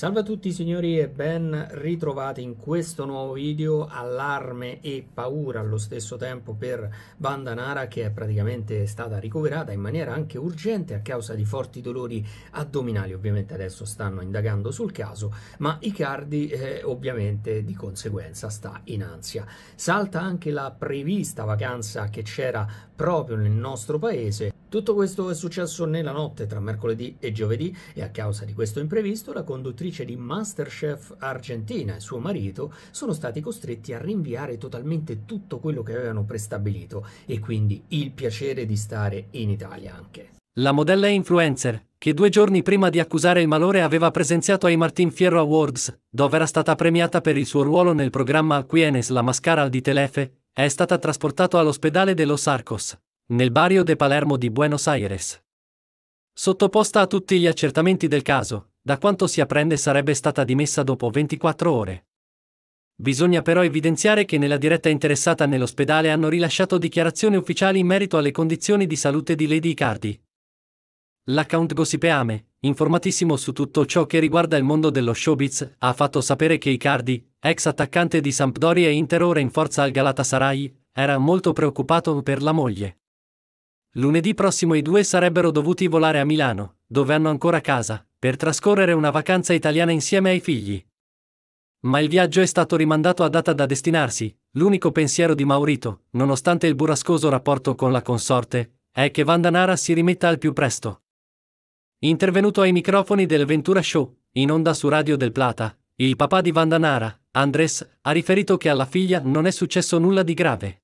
Salve a tutti signori e ben ritrovati in questo nuovo video, allarme e paura allo stesso tempo per Bandanara che è praticamente stata ricoverata in maniera anche urgente a causa di forti dolori addominali, ovviamente adesso stanno indagando sul caso, ma Icardi eh, ovviamente di conseguenza sta in ansia. Salta anche la prevista vacanza che c'era proprio nel nostro paese tutto questo è successo nella notte tra mercoledì e giovedì e a causa di questo imprevisto la conduttrice di Masterchef Argentina e suo marito sono stati costretti a rinviare totalmente tutto quello che avevano prestabilito e quindi il piacere di stare in Italia anche. La modella e influencer, che due giorni prima di accusare il malore aveva presenziato ai Martin Fierro Awards, dove era stata premiata per il suo ruolo nel programma Quienes la mascara di Telefe, è stata trasportata all'ospedale dello Sarcos nel barrio de Palermo di Buenos Aires. Sottoposta a tutti gli accertamenti del caso, da quanto si apprende sarebbe stata dimessa dopo 24 ore. Bisogna però evidenziare che nella diretta interessata nell'ospedale hanno rilasciato dichiarazioni ufficiali in merito alle condizioni di salute di Lady Icardi. L'account Gossipeame, informatissimo su tutto ciò che riguarda il mondo dello showbiz, ha fatto sapere che Icardi, ex attaccante di Sampdoria e Inter ora in forza al Galatasaray, era molto preoccupato per la moglie. Lunedì prossimo i due sarebbero dovuti volare a Milano, dove hanno ancora casa, per trascorrere una vacanza italiana insieme ai figli. Ma il viaggio è stato rimandato a data da destinarsi. L'unico pensiero di Maurito, nonostante il burrascoso rapporto con la consorte, è che Vandanara si rimetta al più presto. Intervenuto ai microfoni del Ventura Show, in onda su Radio del Plata, il papà di Vandanara, Andres, ha riferito che alla figlia non è successo nulla di grave.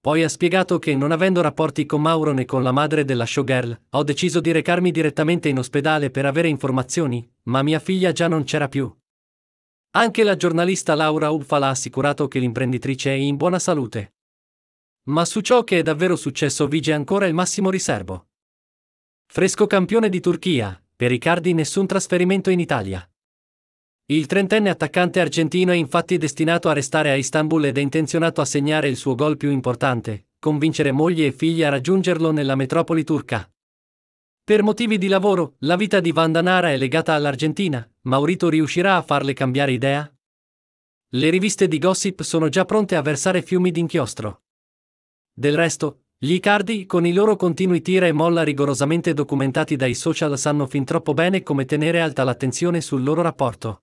Poi ha spiegato che, non avendo rapporti con Mauro né con la madre della showgirl, ho deciso di recarmi direttamente in ospedale per avere informazioni, ma mia figlia già non c'era più. Anche la giornalista Laura Uffa l'ha assicurato che l'imprenditrice è in buona salute. Ma su ciò che è davvero successo vige ancora il massimo riservo. Fresco campione di Turchia, per Riccardi nessun trasferimento in Italia. Il trentenne attaccante argentino è infatti destinato a restare a Istanbul ed è intenzionato a segnare il suo gol più importante, convincere moglie e figli a raggiungerlo nella metropoli turca. Per motivi di lavoro, la vita di Vandanara è legata all'Argentina, Maurito riuscirà a farle cambiare idea? Le riviste di gossip sono già pronte a versare fiumi d'inchiostro. Del resto, gli Icardi, con i loro continui tira e molla rigorosamente documentati dai social, sanno fin troppo bene come tenere alta l'attenzione sul loro rapporto.